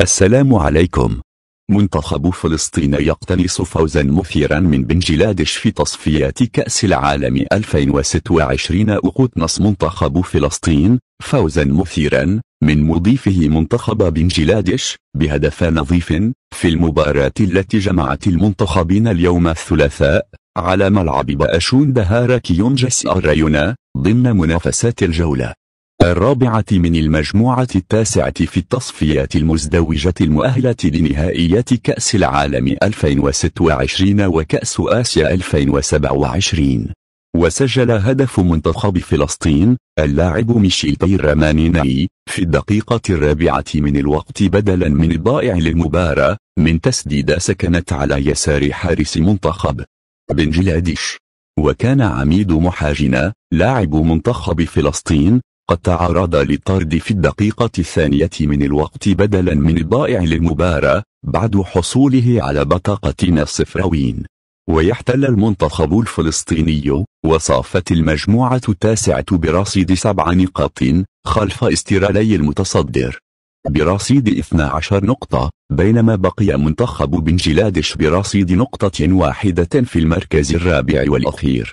السلام عليكم منتخب فلسطين يقتنص فوزا مثيرا من بنجلاديش في تصفيات كأس العالم 2026 أقتنص منتخب فلسطين فوزا مثيرا من مضيفه منتخب بنجلاديش بهدف نظيف في المباراة التي جمعت المنتخبين اليوم الثلاثاء على ملعب بأشون دهارا كيونجس أريونا ضمن منافسات الجولة الرابعة من المجموعة التاسعة في التصفيات المزدوجة المؤهلة لنهائيات كأس العالم 2026 وكأس آسيا 2027 وسجل هدف منتخب فلسطين اللاعب ميشيل الرمانيني في الدقيقة الرابعة من الوقت بدلا من الضائع للمباراة من تسديدة سكنت على يسار حارس منتخب بنجلاديش وكان عميد محاجنا لاعب منتخب فلسطين قد تعرض للطرد في الدقيقة الثانية من الوقت بدلا من الضائع للمباراة بعد حصوله على بطاقتين الصفراوين ويحتل المنتخب الفلسطيني وصافت المجموعة التاسعة برصيد سبع نقاط خلف استرالي المتصدر برصيد 12 نقطة بينما بقي منتخب بنجلاديش برصيد نقطة واحدة في المركز الرابع والأخير